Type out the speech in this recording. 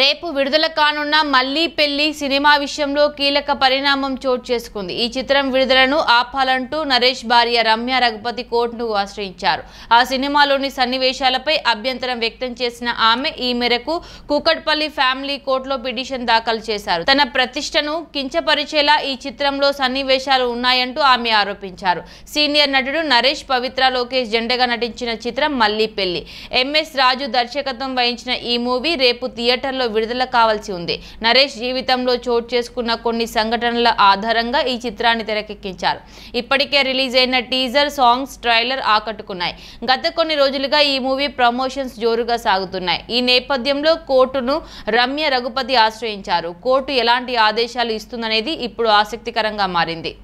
రేపు విడుదల కానున్న మళ్ళీ పెళ్లి సినిమా విషయంలో కీలక పరిణామం చోటు చేసుకుంది ఈ చిత్రం విడుదలను ఆపాలంటూ నరేష్ భార్య రమ్య రఘుపతి కోర్టును ఆశ్రయించారు ఆ సినిమాలోని సన్నివేశాలపై అభ్యంతరం వ్యక్తం చేసిన ఆమె ఈ మేరకు కూకట్పల్లి ఫ్యామిలీ కోర్టులో పిటిషన్ దాఖలు చేశారు తన ప్రతిష్టను కించపరిచేలా ఈ చిత్రంలో సన్నివేశాలు ఉన్నాయంటూ ఆమె ఆరోపించారు సీనియర్ నటుడు నరేష్ పవిత్ర లోకేష్ జెండగా నటించిన చిత్రం మళ్ళీ పెళ్లి ఎంఎస్ రాజు దర్శకత్వం వహించిన ఈ మూవీ రేపు థియేటర్లో విడుదల కావాల్సి ఉంది నరేష్ జీవితంలో చోటు చేసుకున్న కొన్ని సంఘటనల ఆధారంగా ఈ చిత్రాన్ని తెరకెక్కించారు ఇప్పటికే రిలీజ్ అయిన టీజర్ సాంగ్స్ ట్రైలర్ ఆకట్టుకున్నాయి గత కొన్ని రోజులుగా ఈ మూవీ ప్రమోషన్స్ జోరుగా సాగుతున్నాయి ఈ నేపథ్యంలో కోర్టును రమ్య రఘుపతి ఆశ్రయించారు కోర్టు ఎలాంటి ఆదేశాలు ఇస్తుందనేది ఇప్పుడు ఆసక్తికరంగా మారింది